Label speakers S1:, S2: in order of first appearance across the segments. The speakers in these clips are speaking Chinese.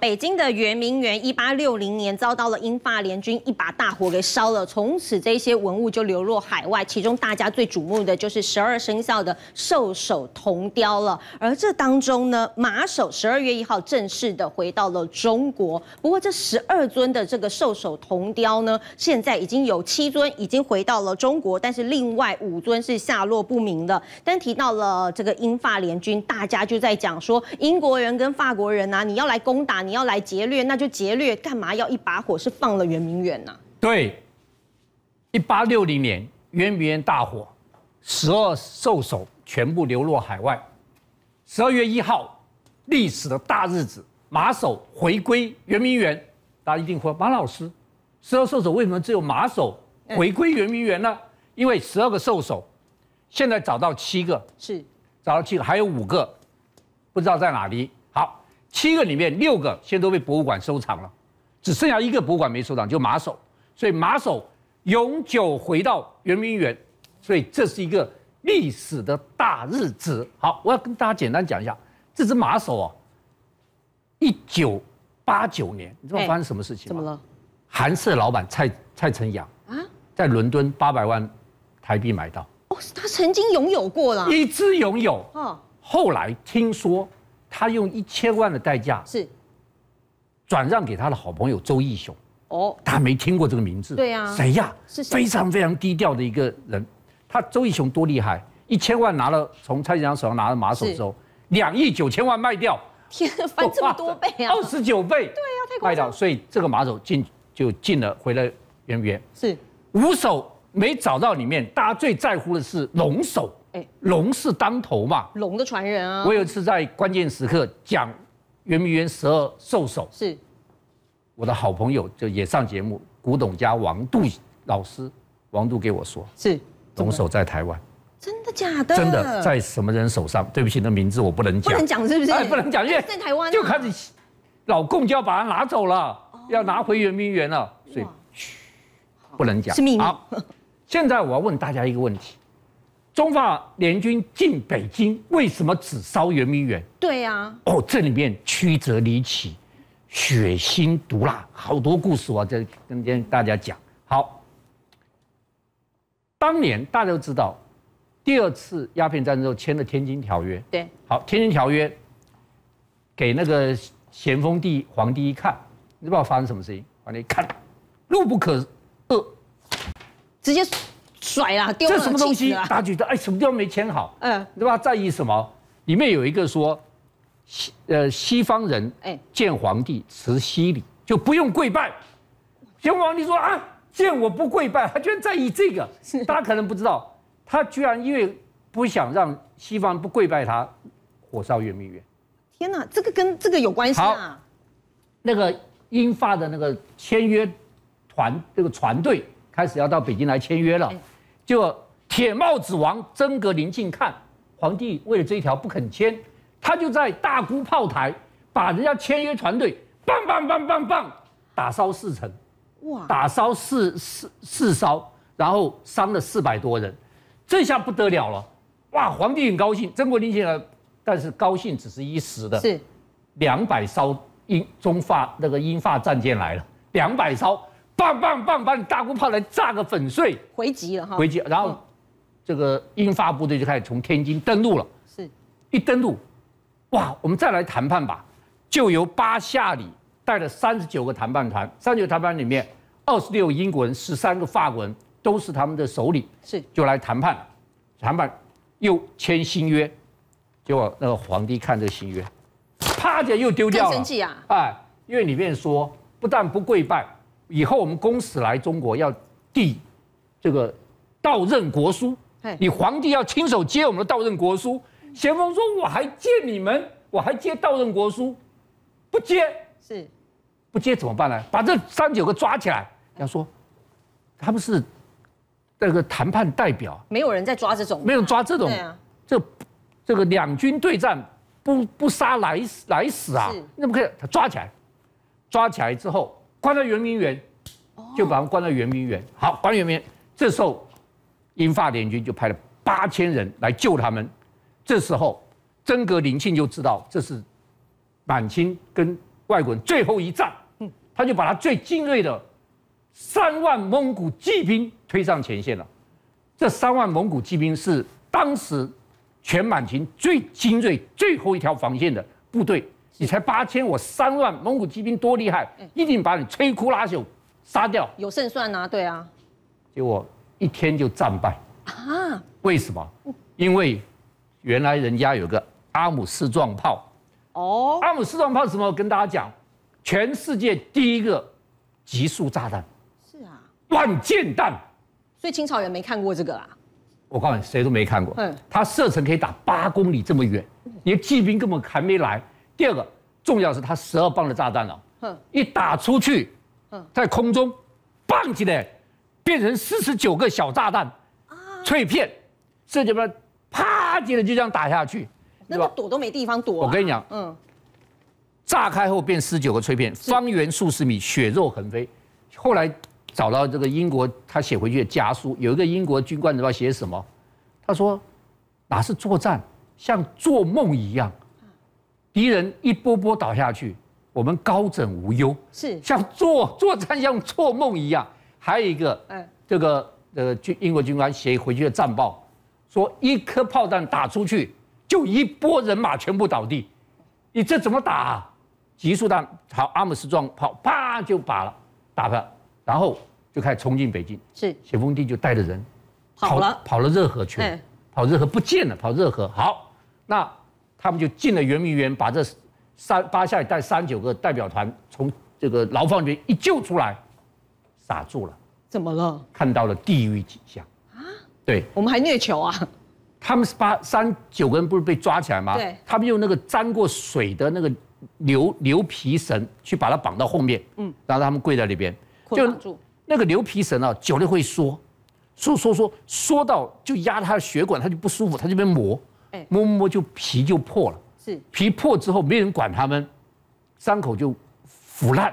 S1: 北京的圆明园，一八六零年遭到了英法联军一把大火给烧了，从此这些文物就流落海外。其中大家最瞩目的就是十二生肖的兽首铜雕了。而这当中呢，马首十二月一号正式的回到了中国。不过这十二尊的这个兽首铜雕呢，现在已经有七尊已经回到了中国，但是另外五尊是下落不明的。但提到了这个英法联军，大家就在讲说英国人跟法国人啊，你要来攻打。你要来劫掠，那就劫掠，干嘛要一把火？是放了圆明园呐？对，一八六零年圆明园大火，十二兽首全部流落海外。十二月一号，历史的大日子，马首回归圆明园，大家一定会马老师，十二兽首为什么只有马首回归圆明园呢？”因为十二个兽首，现在找到七个，是找到七个，还有五个不知道在哪里。七个里面六个现在都被博物馆收藏了，只剩下一个博物馆没收藏，就马首。所以马首永久回到圆明园，所以这是一个历史的大日子。好，我要跟大家简单讲一下，这只马首哦，一九八九年，你知道发生什么事情吗？怎么了？韩式老板蔡蔡成阳啊，在伦敦八百万台币买到。哦，他曾经拥有过了，一直拥有哦，后来听说。他用一千万的代价是转让给他的好朋友周义雄。哦，大家没听过这个名字。对呀，谁呀？是非常非常低调的一个人。他周义雄多厉害！一千万拿了从蔡先生手上拿了马首之后，两亿九千万卖掉，天 翻这么多倍啊，二十九倍。对呀，卖了。所以这个马首进就进了，回了圆不圆？是五首没找到里面，大家最在乎的是龙首。龙是当头嘛，龙的传人啊。我有一次在关键时刻讲圆明园十二兽首，是，我的好朋友就也上节目，古董家王杜老师，王杜给我说是，龙首在台湾，真的假的？真的在什么人手上？对不起，那名字我不能讲，不能讲是不是？不能讲，因为在台湾就开始老共就要把它拿走了，要拿回圆明园了，所以不能讲是秘密。好，现在我要问大家一个问题。中法联军进北京，为什么只烧圆明园？对呀。哦，这里面曲折离奇，血腥毒辣，好多故事啊！在跟大家讲。好，当年大家都知道，第二次鸦片战争后签了《天津条约》。对。好，《天津条约》给那个咸丰帝皇帝一看，你知不知道发生什么事情，皇帝一看，怒不可遏，直接。拽啦，这什么东西？大家觉得哎，什么方没签好？嗯，对吧？在意什么？里面有一个说，西呃西方人哎见皇帝持西礼就不用跪拜。乾皇帝说啊，见我不跪拜，他居然在意这个。大家可能不知道，他居然因为不想让西方不跪拜他，火烧圆明园。天哪，这个跟这个有关系啊？那个英法的那个签约团，那个船队开始要到北京来签约了。就铁帽子王曾格林进看，皇帝为了这一条不肯签，他就在大沽炮台把人家签约团队棒棒棒棒棒打烧四层，哇，打烧四四四烧，然后伤了四百多人，这下不得了了，哇，皇帝很高兴，曾国林进来，但是高兴只是一时的，是两百艘英中法那个英法战舰来了，两百艘。棒棒棒！把你大姑炮来炸个粉碎，回击了哈，回击。然后，这个英法部队就开始从天津登陆了。是，一登陆，哇，我们再来谈判吧。就由巴夏里带了三十九个谈判团，三十九个谈判里面，二十六个英国人，十三个法国人，都是他们的首领。是，就来谈判，谈判又签新约。结果那个皇帝看这新约，啪的又丢掉了。生气啊！哎，因为里面说不但不跪拜。以后我们公使来中国要递这个到任国书，你皇帝要亲手接我们的到任国书。咸丰说我还接你们，我还接到任国书，不接是不接怎么办呢？把这三九个抓起来。要说他们是那个谈判代表，没有人在抓这种，没有抓这种，啊，这这个两军对战不不杀来来使啊，那么可以？他抓起来，抓起来之后。关在圆明园，就把他关在圆明园。好，关圆明。园，这时候，英法联军就派了八千人来救他们。这时候，曾格林沁就知道这是满清跟外国人最后一战。嗯，他就把他最精锐的三万蒙古骑兵推上前线了。这三万蒙古骑兵是当时全满清最精锐、最后一条防线的部队。你才八千，我三万，蒙古骑兵多厉害，一定把你摧枯拉朽杀掉。有胜算啊？对啊，结果一天就战败啊？为什么？因为原来人家有个阿姆斯壮炮。哦，阿姆斯壮炮什么？跟大家讲，全世界第一个极速炸弹。是啊，万箭弹。所以清朝也没看过这个啊？我告诉你，谁都没看过。嗯，它射程可以打八公里这么远，你的骑兵根本还没来。第二个重要是他十二磅的炸弹啊，一打出去，在空中，棒起来，变成四十九个小炸弹啊，脆片，这就方啪叽的就这样打下去，那他躲都没地方躲。我跟你讲，嗯，炸开后变十九个碎片，方圆数十米血肉横飞。后来找到这个英国他写回去的家书，有一个英国军官你知道写什么？他说哪是作战，像做梦一样。敌人一波波倒下去，我们高枕无忧，是像做作战像做梦一样。还有一个，嗯，这个呃军英国军官写回去的战报说，一颗炮弹打出去，就一波人马全部倒地，你这怎么打？急速弹朝阿姆斯壮炮啪就把了，打了，然后就开始冲进北京。是，咸丰帝就带着人跑了，跑了热河去，跑热河不见了，跑热河好，那。他们就进了圆明园，把这三八下带三九个代表团从这个牢房里面一救出来，傻住了。怎么了？看到了地狱景象啊！对，我们还虐囚啊！他们是三九个人不是被抓起来吗？对。他们用那个沾过水的那个牛牛皮绳去把他绑到后面，嗯，然后他们跪在里边，就那个牛皮绳啊，久了会缩，缩缩缩缩到就压他的血管，他就不舒服，他就被磨。摸摸就皮就破了，是皮破之后没人管他们，伤口就腐烂，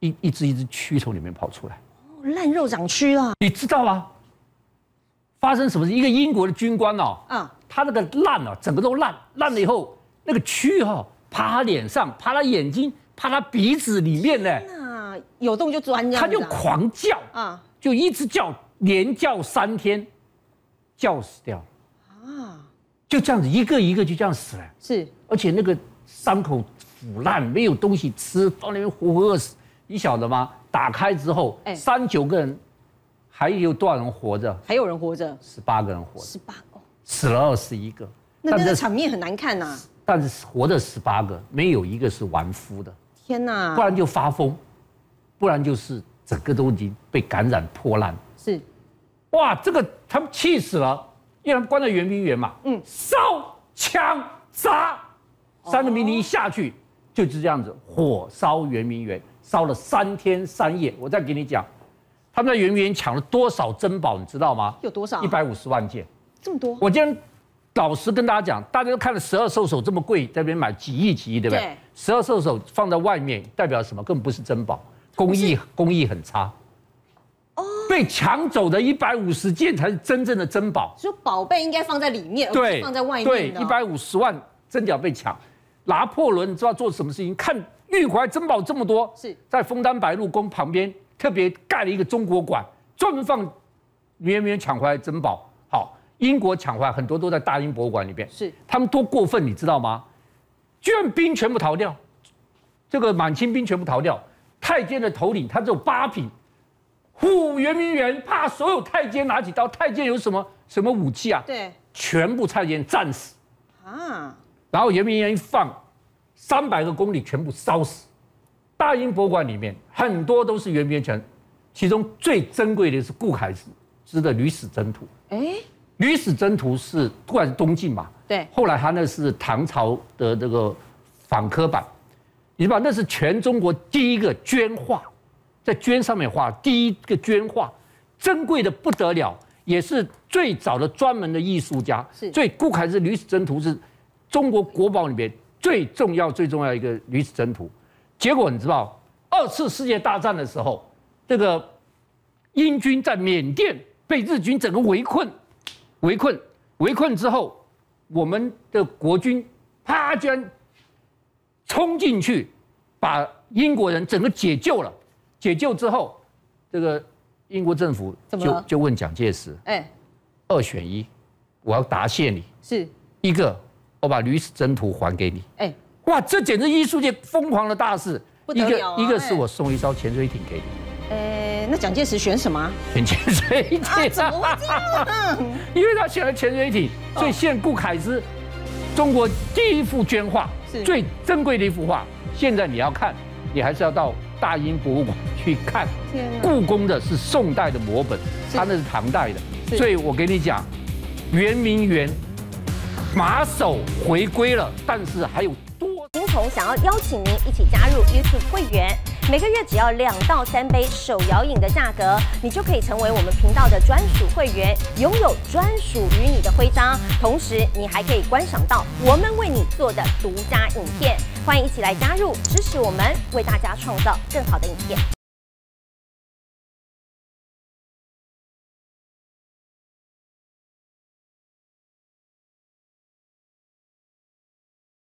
S1: 一一只一只蛆从里面跑出来，烂肉长蛆啊！你知道啊？发生什么事？一个英国的军官哦，啊，他那个烂了，整个都烂，烂了以后那个蛆哈，爬他脸上，爬他眼睛，爬他鼻子里面呢，有洞就钻，他就狂叫啊，就一直叫，连叫三天，叫死掉啊。就这样子一个一个就这样死了，是，而且那个伤口腐烂，没有东西吃，到那边活活饿死，你晓得吗？打开之后，三九个人，还有多少人活着？还有人活着？十八个人活着。十八个。死了二十一个。那那个场面很难看呐。但是活着十八个，没有一个是完肤的。天哪！不然就发疯，不然就是整个都已经被感染破烂。是。哇，这个他们气死了。因为关在圆明园嘛，嗯，烧、抢、砸，三个命令一下去，就是这样子，火烧圆明园，烧了三天三夜。我再给你讲，他们在圆明园抢了多少珍宝，你知道吗？有多少？一百五十万件，这么多。我今天老实跟大家讲，大家都看了十二兽首这么贵，在那边买几亿几亿，对不对？十二兽首放在外面代表什么？根本不是珍宝，工艺工艺很差。被抢走的一百五十件才是真正的珍宝。说宝贝应该放在里面，而不是放在外面。对，一百五十万真假被抢。拿破仑知道做什么事情？看运回来珍宝这么多，是在枫丹白露宫旁边特别盖了一个中国馆，专门放明明抢回来珍宝。好，英国抢回来很多都在大英博物馆里边。是，他们多过分，你知道吗？居然兵全部逃掉，这个满清兵全部逃掉，太监的头领他只有八品。护圆明园，怕所有太监拿起刀，太监有什么什么武器啊？对，全部太监战死啊！然后圆明园一放，三百个宫里全部烧死。大英博物馆里面很多都是圆明园，其中最珍贵的是顾恺之的《女史箴图》。哎，《女史箴图》是突然东晋嘛？对，后来他那是唐朝的这个仿刻版，你知道那是全中国第一个绢画。在绢上面画第一个绢画，珍贵的不得了，也是最早的专门的艺术家。是，所以顾恺之《女子征图》是，中国国宝里面最重要、最重要一个《女子征图》。结果你知道，二次世界大战的时候，这个英军在缅甸被日军整个围困，围困，围困之后，我们的国军啪，居然冲进去，把英国人整个解救了。解救之后，这个英国政府就就问蒋介石：“哎，二选一，我要答谢你，是一个，我把《驴子征途》还给你。”哎，哇，这简直艺术界疯狂的大事！一个一个是我送一艘潜水艇给你。哎，那蒋介石选什么？选潜水艇啊？怎么会这样？因为他选了潜水艇，所以现顾恺之中国第一幅绢画，是最珍贵的一幅画。现在你要看，你还是要到大英博物馆。去看故宫的是宋代的摹本，他那是唐代的。所以我跟你讲，圆明园，马首回归了，但是还有多。金童想要邀请您一起加入 YouTube 会员，每个月只要两到三杯手摇饮的价格，你就可以成为我们频道的专属会员，拥有专属于你的徽章，同时你还可以观赏到我们为你做的独家影片。欢迎一起来加入，支持我们，为大家创造更好的影片。